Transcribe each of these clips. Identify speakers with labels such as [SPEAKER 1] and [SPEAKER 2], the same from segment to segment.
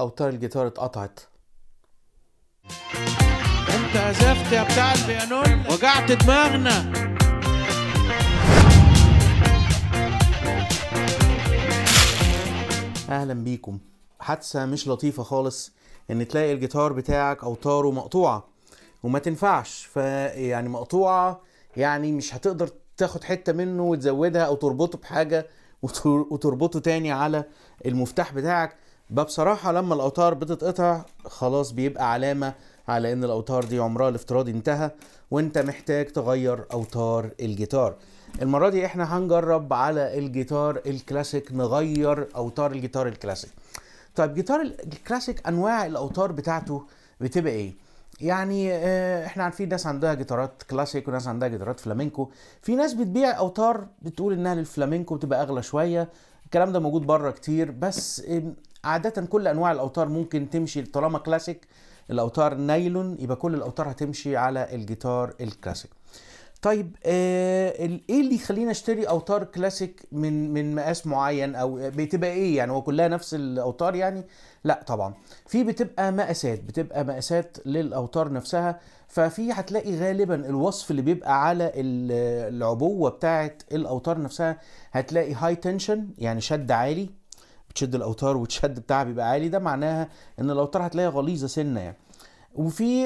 [SPEAKER 1] اوتار الجيتار اتقطعت انت عزفت يا بتاع البيانون وجعت دماغنا اهلا بيكم حادثة مش لطيفة خالص ان تلاقي الجيتار بتاعك اوتاره مقطوعة وما تنفعش فيعني مقطوعة يعني مش هتقدر تاخد حتة منه وتزودها او تربطه بحاجة وتربطه تاني على المفتاح بتاعك بصراحة لما الأوتار بتتقطع خلاص بيبقى علامة على إن الأوتار دي عمرها الافتراضي انتهى وأنت محتاج تغير أوتار الجيتار المرة دي إحنا هنجرب على الجيتار الكلاسيك نغير أوتار الجيتار الكلاسيك طيب جيتار الكلاسيك أنواع الأوتار بتاعته بتبقى إيه؟ يعني آه، احنا عارفين ناس عندها جيتارات كلاسيك وناس عندها جيتارات فلامينكو في ناس بتبيع اوتار بتقول انها للفلامينكو بتبقى اغلى شويه الكلام ده موجود بره كتير بس عاده كل انواع الاوتار ممكن تمشي طالما كلاسيك الاوتار نايلون يبقى كل الاوتار هتمشي على الجيتار الكلاسيك طيب آه، ايه اللي يخليني اشتري اوتار كلاسيك من من مقاس معين او بتبقى ايه يعني هو كلها نفس الاوتار يعني لا طبعا في بتبقى مقاسات بتبقى مقاسات للاوتار نفسها ففي هتلاقي غالبا الوصف اللي بيبقى على العبوه بتاعه الاوتار نفسها هتلاقي هاي تنشن يعني شد عالي بتشد الاوتار وتشد بتاعها بيبقى عالي ده معناها ان الاوتار هتلاقيها غليظه سنه يعني وفي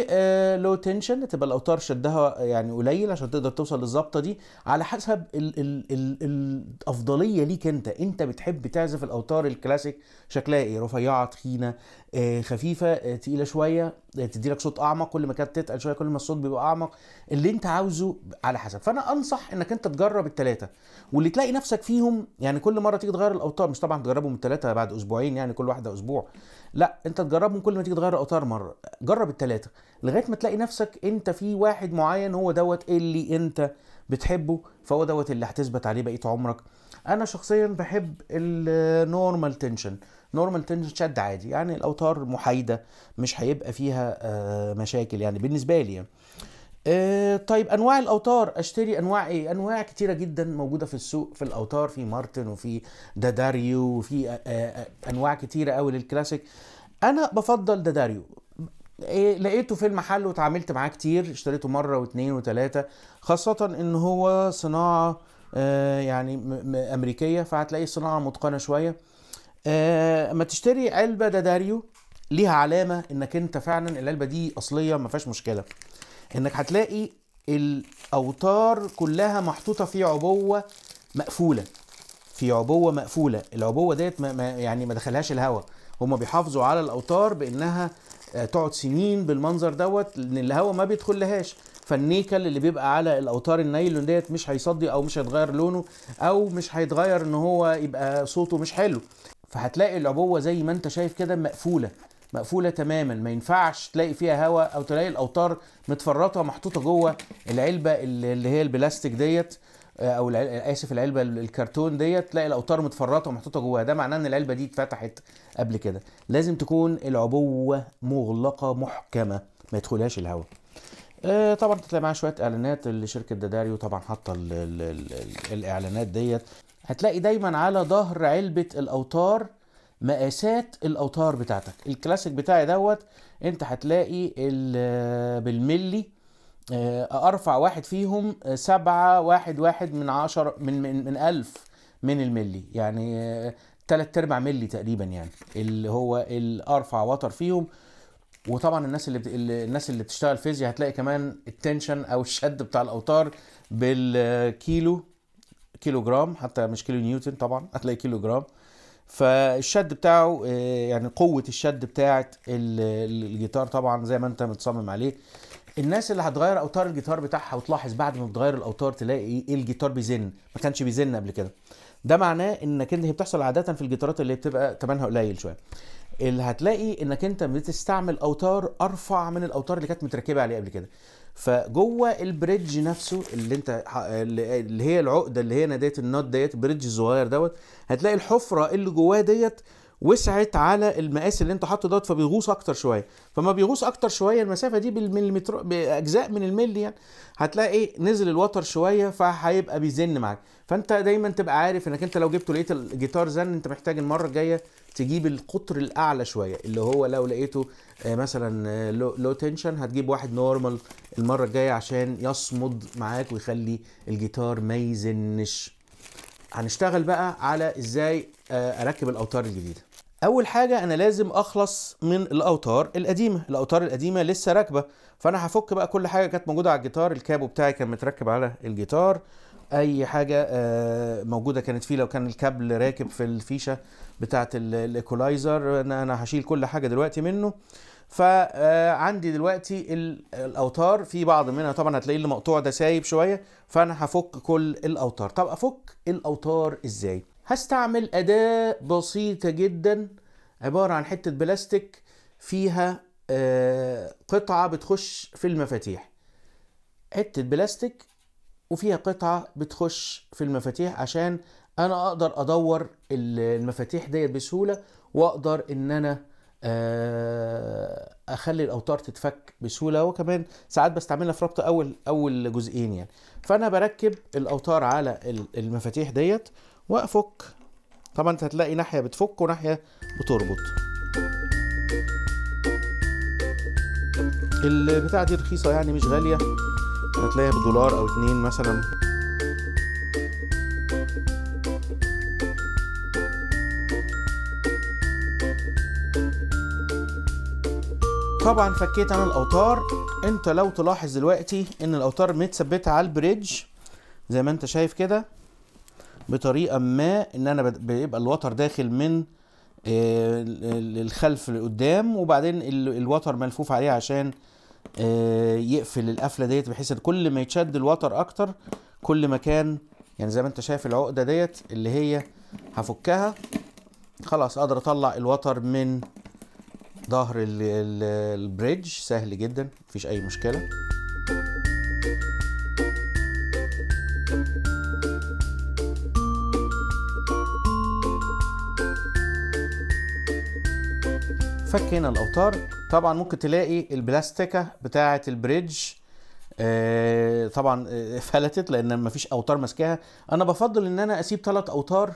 [SPEAKER 1] لو آه، تنشن تبقى الاوتار شدها يعني قليل عشان تقدر توصل للظبطه دي على حسب الـ الـ الـ الافضليه ليك انت انت بتحب تعزف الاوتار الكلاسيك شكلها ايه رفيعه تخينه آه، خفيفه آه، تقيله شويه تدي لك صوت اعمق كل ما كانت تتقل شويه كل ما الصوت بيبقى اعمق اللي انت عاوزه على حسب فانا انصح انك انت تجرب الثلاثه واللي تلاقي نفسك فيهم يعني كل مره تيجي تغير الاوتار مش طبعا تجربهم الثلاثه بعد اسبوعين يعني كل واحده اسبوع لا انت تجربهم كل ما تيجي تغير الاوتار مره جرب التلاتة لغايه ما تلاقي نفسك انت في واحد معين هو دوت اللي انت بتحبه فهو دوت اللي هتثبت عليه بقيه عمرك انا شخصيا بحب النورمال تنشن نورمال تنشن شد عادي يعني الاوتار محايده مش هيبقى فيها آه، مشاكل يعني بالنسبه لي يعني. آه، طيب انواع الاوتار اشتري انواع ايه انواع كتيره جدا موجوده في السوق في الاوتار في مارتن وفي داداريو وفي آه، انواع كتيره قوي للكلاسيك انا بفضل داداريو إيه، لقيته في المحل وتعاملت معاه كتير اشتريته مره واثنين وثلاثه خاصه ان هو صناعه آه، يعني امريكيه فهتلاقي صناعه متقنه شويه اما آه، تشتري علبه داداريو ليها علامه انك انت فعلا العلبه دي اصليه ما فيهاش مشكله انك هتلاقي الاوتار كلها محطوطه في عبوه مقفوله في عبوه مقفوله العبوه ديت يعني ما دخلهاش الهواء هما بيحافظوا على الاوتار بانها آه، تقعد سنين بالمنظر دوت لان الهواء ما بيدخلهاش فالنيكل اللي بيبقى على الاوتار النايلون ديت مش هيصدي او مش هيتغير لونه او مش هيتغير ان هو يبقى صوته مش حلو فهتلاقي العبوه زي ما انت شايف كده مقفوله مقفوله تماما ما ينفعش تلاقي فيها هواء او تلاقي الاوتار متفرطه محطوطه جوه العلبه اللي هي البلاستيك ديت او اسف العلبه الكرتون ديت تلاقي الاوتار متفرطه ومحطوطه جواها ده معناه ان العلبه دي اتفتحت قبل كده لازم تكون العبوه مغلقه محكمه ما يدخلهاش الهواء آه، طبعا تلاقي معاها شويه اعلانات لشركه داداريو طبعا حاطه الاعلانات ديت هتلاقي دايما على ظهر علبه الاوتار مقاسات الاوتار بتاعتك الكلاسيك بتاعي دوت انت هتلاقي بالملي آه، ارفع واحد فيهم آه، سبعة واحد واحد من عشر من من, من ألف من الملي يعني آه، تلات ارباع ملي تقريبا يعني اللي هو الارفع وتر فيهم وطبعا الناس اللي بت... الناس اللي بتشتغل فيزياء هتلاقي كمان التنشن او الشد بتاع الاوتار بالكيلو كيلو جرام حتى مش كيلو نيوتن طبعا هتلاقي كيلو جرام فالشد بتاعه يعني قوه الشد بتاعه الجيتار طبعا زي ما انت متصمم عليه الناس اللي هتغير اوتار الجيتار بتاعها وتلاحظ بعد ما بتغير الاوتار تلاقي إيه،, ايه الجيتار بيزن ما كانش بيزن قبل كده ده معناه انك انت هي بتحصل عاده في الجيتارات اللي بتبقى ثمنها قليل شويه اللي هتلاقي انك انت بتستعمل اوتار ارفع من الاوتار اللي كانت متركبه عليه قبل كده فجوه البريدج نفسه اللي انت اللي هي العقده اللي هي ناديه النوت ديت بريدج الصغير دوت هتلاقي الحفره اللي جواه ديت وسعت على المقاس اللي انت حاطه دوت فبيغوص اكتر شويه فما بيغوص اكتر شويه المسافه دي بالمليمتر باجزاء من الملي يعني هتلاقي ايه نزل الوتر شويه فهيبقى بيزن معاك فانت دايما تبقى عارف انك انت لو جبته لقيت الجيتار زن انت محتاج المره الجايه تجيب القطر الاعلى شويه اللي هو لو لقيته آه، مثلا لو آه، تنشن هتجيب واحد نورمال المره الجايه عشان يصمد معاك ويخلي الجيتار ما يزنش هنشتغل بقى على ازاي آه، اركب الاوتار الجديده اول حاجه انا لازم اخلص من الاوتار القديمه الاوتار القديمه لسه راكبه فانا هفك بقى كل حاجه كانت موجوده على الجيتار الكابو بتاعي كان متركب على الجيتار اي حاجه آه، موجوده كانت فيه لو كان الكابل راكب في الفيشه بتاعه الايكولايزر انا هشيل كل حاجه دلوقتي منه فعندي آه، دلوقتي الاوتار في بعض منها طبعا هتلاقي اللي مقطوع ده سايب شويه فانا هفك كل الاوتار طب افك الاوتار ازاي هستعمل اداه بسيطه جدا عباره عن حته بلاستيك فيها آه، قطعه بتخش في المفاتيح حته بلاستيك وفيها قطعه بتخش في المفاتيح عشان انا اقدر ادور المفاتيح ديت بسهوله واقدر ان انا آه، اخلي الاوتار تتفك بسهوله وكمان ساعات بستعملها في ربط اول اول جزئين يعني فانا بركب الاوتار على المفاتيح ديت وافك طبعا انت هتلاقي ناحيه بتفك وناحيه بتربط البتاعه دي رخيصه يعني مش غاليه هتلاقيها بدولار او اتنين مثلا طبعا فكيت انا الاوتار انت لو تلاحظ دلوقتي ان الاوتار متثبته على البريدج زي ما انت شايف كده بطريقه ما ان انا بيبقى الوتر داخل من آه، الخلف لقدام وبعدين الوتر ملفوف عليه عشان آه، يقفل القفله ديت بحيث ان كل ما يتشد الوتر اكتر كل ما كان يعني زي ما انت شايف العقده ديت اللي هي هفكها خلاص اقدر اطلع الوتر من ظهر البريدج سهل جدا مفيش اي مشكله فكينا الاوتار طبعا ممكن تلاقي البلاستيكه بتاعه البريدج آه، طبعا آه، فلتت لان مفيش اوتار ماسكاها انا بفضل ان انا اسيب ثلاث اوتار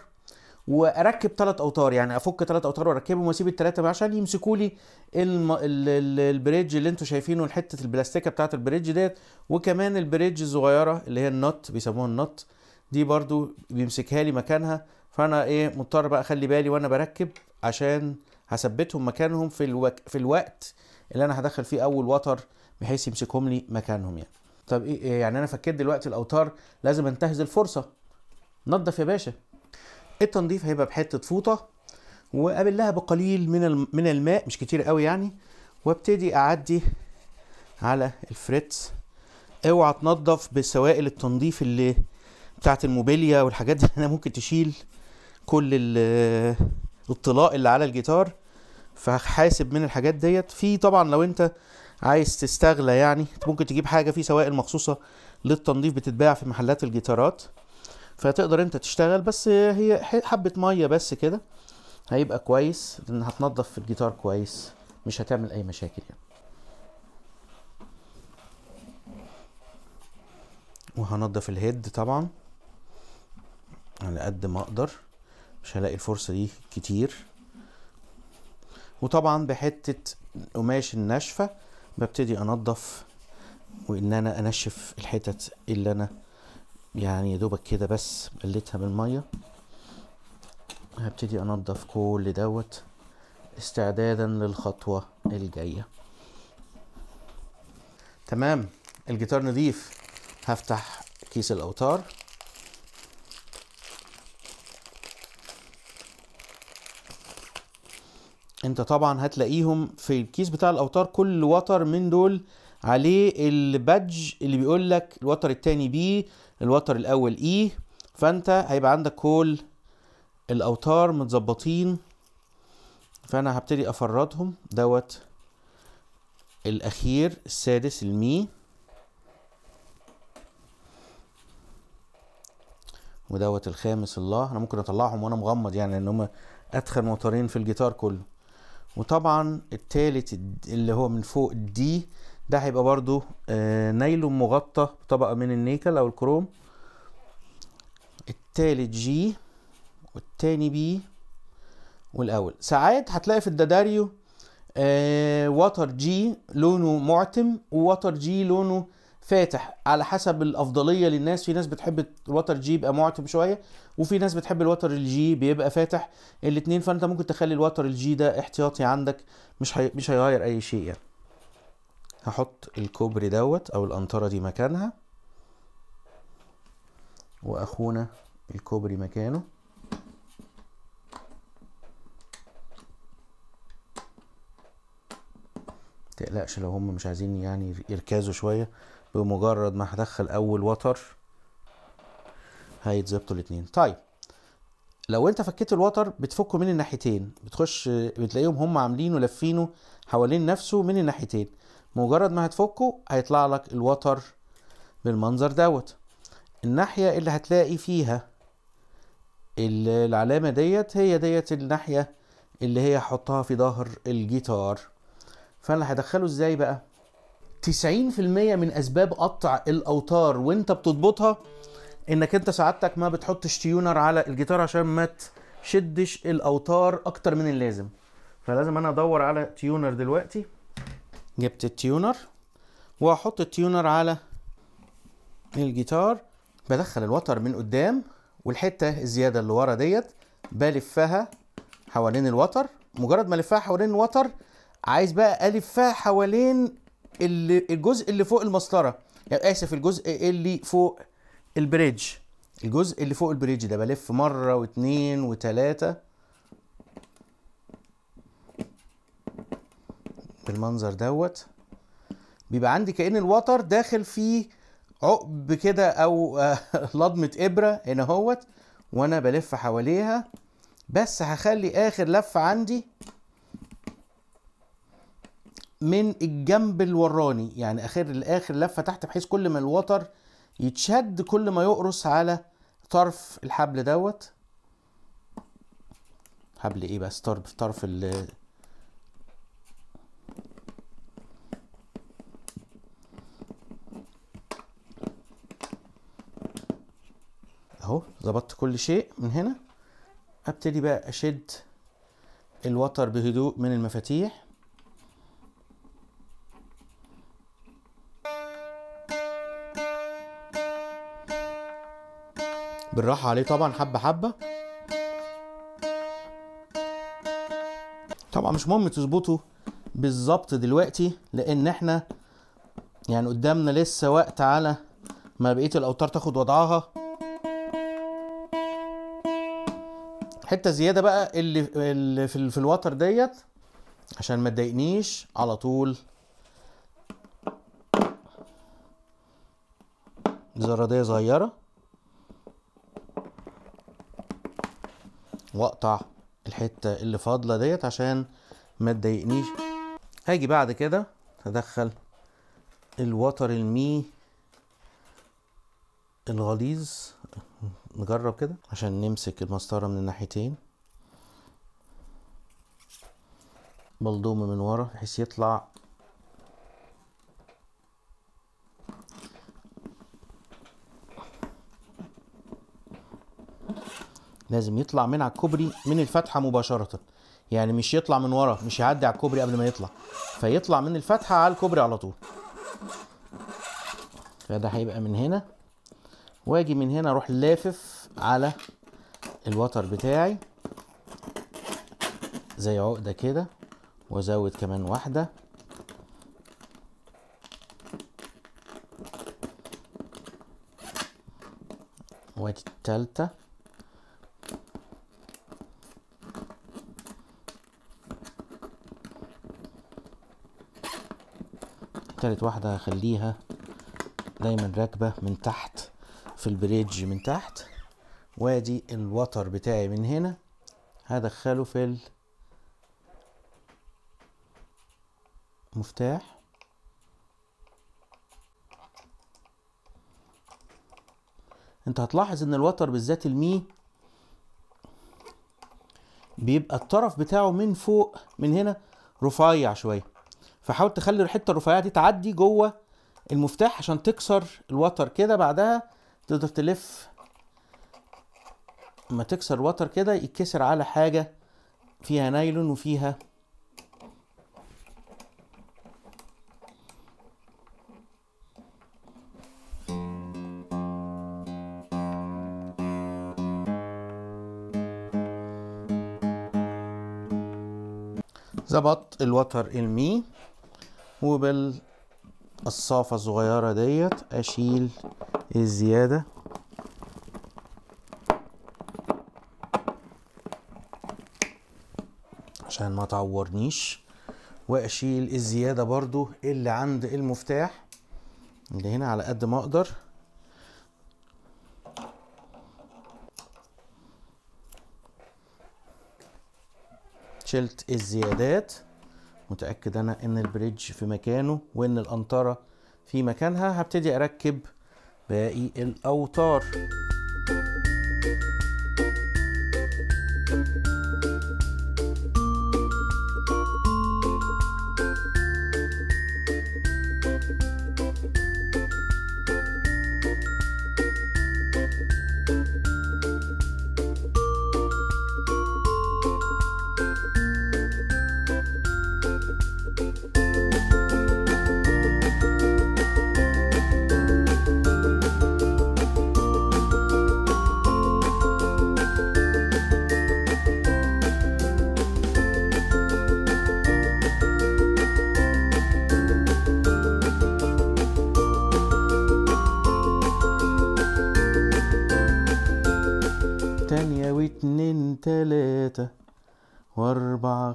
[SPEAKER 1] واركب ثلاث اوتار يعني افك ثلاث اوتار واركبهم واسيب الثلاثه عشان يمسكوا لي الم... ال... ال... البريدج اللي انتم شايفينه حته البلاستيكه بتاعه البريدج ديت وكمان البريدج الصغيره اللي هي النوت بيسموها النوت دي برضو بيمسكها لي مكانها فانا ايه مضطر بقى اخلي بالي وانا بركب عشان هثبتهم مكانهم في الو... في الوقت اللي انا هدخل فيه اول وتر بحيث يمسكهم لي مكانهم يعني طب ايه, إيه، يعني انا فكيت دلوقتي الاوتار لازم انتهز الفرصه نضف يا باشا التنظيف هيبقى بحته فوطه وقابلها بقليل من من الماء مش كتير قوي يعني وابتدي اعدي على الفريتس اوعى تنظف بسوائل التنظيف اللي بتاعت الموبيليا والحاجات دي انا ممكن تشيل كل الطلاء اللي على الجيتار فحاسب من الحاجات ديت في طبعا لو انت عايز تستغلى يعني ممكن تجيب حاجه في سوائل مخصوصه للتنظيف بتتباع في محلات الجيتارات فتقدر انت تشتغل بس هي حبه ميه بس كده هيبقى كويس لان هتنضف في الجيتار كويس مش هتعمل اي مشاكل يعني وهنضف الهيد طبعا على قد ما اقدر مش هلاقي الفرصه دي كتير وطبعا بحته القماش الناشفه ببتدي انضف وان انا انشف الحتت اللي انا يعني يا دوبك كده بس قلتها بالميه هبتدي انضف كل دوت استعدادا للخطوه الجايه تمام الجيتار نضيف هفتح كيس الاوتار انت طبعا هتلاقيهم في الكيس بتاع الاوتار كل وتر من دول عليه البادج اللي بيقول لك الوتر الثاني بي الوتر الاول اي فانت هيبقى عندك كل الاوتار متظبطين فانا هبتدي افردهم دوت الاخير السادس المي ودوت الخامس الله انا ممكن اطلعهم وانا مغمض يعني لان هم اتخن موترين في الجيتار كله وطبعا التالت اللي هو من فوق الدي ده هيبقى برضو آه، نايلون مغطى بطبقة من النيكل او الكروم التالت جي والتاني بي والاول ساعات هتلاقي في الداداريو آه جي لونه معتم ووتر جي لونه فاتح على حسب الافضليه للناس في ناس بتحب الوتر جي يبقى معتم شويه وفي ناس بتحب الوتر الجي بيبقى فاتح الاتنين فانت ممكن تخلي الوتر الجي ده احتياطي عندك مش هي... مش هيغير اي شيء يعني هحط الكوبري دوت او القنطرة دي مكانها واخونا الكوبري مكانه تقلقش لو هم مش عايزين يعني يركزوا شوية بمجرد ما هدخل اول وتر هيتظبطوا الاتنين طيب لو انت فكيت الوتر بتفكه من الناحيتين بتخش بتلاقيهم هم عاملينه لافينه حوالين نفسه من الناحيتين مجرد ما هتفكه هيطلع لك الوتر بالمنظر دوت الناحية اللي هتلاقي فيها العلامة ديت هي ديت الناحية اللي هي حطها في ظهر الجيتار فانا هدخله ازاي بقى تسعين في المية من اسباب قطع الاوتار وانت بتضبطها انك انت سعادتك ما بتحطش تيونر على الجيتار عشان ما تشدش الاوتار اكتر من اللازم فلازم انا ادور على تيونر دلوقتي جبت التيونر وهحط التيونر على الجيتار بدخل الوتر من قدام والحته الزياده اللي ورا ديت بلفها حوالين الوتر مجرد ما الفها حوالين الوتر عايز بقى الفها حوالين الجزء اللي فوق المسطره يعني اسف الجزء اللي فوق البريدج الجزء اللي فوق البريدج ده بلف مره واتنين وتلاته بالمنظر دوت بيبقى عندي كأن الوتر داخل في عقب كده او آه، لضمة ابرة هنا اهوت وانا بلف حواليها بس هخلي اخر لفة عندي من الجنب الوراني يعني اخر اخر لفة تحت بحيث كل ما الوتر يتشد كل ما يقرص على طرف الحبل دوت حبل ايه بقى طرف طرف اهو ظبطت كل شيء من هنا ابتدي بقى اشد الوتر بهدوء من المفاتيح بالراحة عليه طبعا حبة حبة طبعا مش مهم تظبطه بالظبط دلوقتي لان احنا يعني قدامنا لسه وقت على ما بقية الاوتار تاخد وضعها حته زياده بقى اللي اللي في, في الوتر ديت عشان ما تضايقنيش على طول زراديه صغيره واقطع الحته اللي فاضله ديت عشان ما تضايقنيش هاجي بعد كده هدخل الوتر المي الغليظ نجرب كده عشان نمسك المسطرة من الناحيتين بلضومة من ورا بحيث يطلع لازم يطلع من على الكوبري من الفتحة مباشرة يعني مش يطلع من ورا مش يعدي على الكوبري قبل ما يطلع فيطلع من الفتحة على الكوبري على طول فده هيبقى من هنا واجي من هنا اروح لافف على الوتر بتاعي زي عقده كده وازود كمان واحده وادي التالتة تالت واحدة هخليها دايما راكبة من تحت في البريدج من تحت وادي الوتر بتاعي من هنا هدخله في المفتاح انت هتلاحظ ان الوتر بالذات المي بيبقى الطرف بتاعه من فوق من هنا رفيع شويه فحاول تخلي الحته الرفيعه دي تعدي جوه المفتاح عشان تكسر الوتر كده بعدها تقدر تلف ما تكسر وتر كده يتكسر على حاجة فيها نايلون وفيها ظبط الوتر المي وبالقصافة الصغيرة ديت أشيل الزيادة عشان ما تعورنيش واشيل الزيادة برضو اللي عند المفتاح اللي هنا على قد ما اقدر شلت الزيادات متأكد انا ان البريدج في مكانه وان القنطرة في مكانها هبتدي اركب باقي الأوتار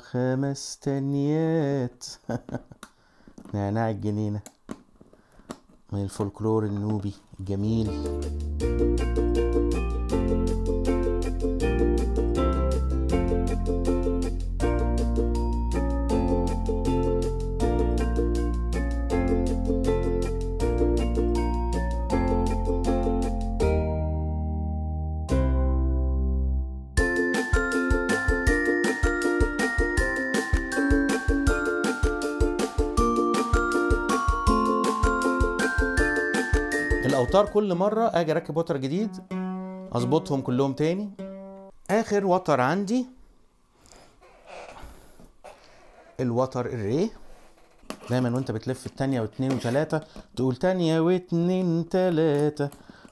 [SPEAKER 1] خمس تنيات نعناع الجنينة من الفولكلور النوبي الجميل الاوتار كل مره اجي اركب وتر جديد اظبطهم كلهم تاني اخر وتر عندي الوتر الري دايما وانت بتلف التانية واتنين وتلاتة تقول تانية واتنين تلاتة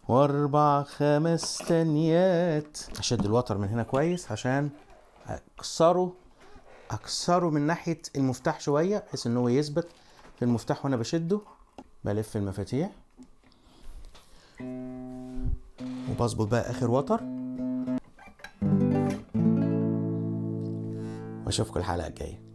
[SPEAKER 1] واربع خمس تانيات اشد الوتر من هنا كويس عشان اكسره اكسره من ناحية المفتاح شوية بحيث ان هو يثبت في المفتاح وانا بشده بلف المفاتيح وبظبط بقى اخر وتر واشوفكم الحلقه الجايه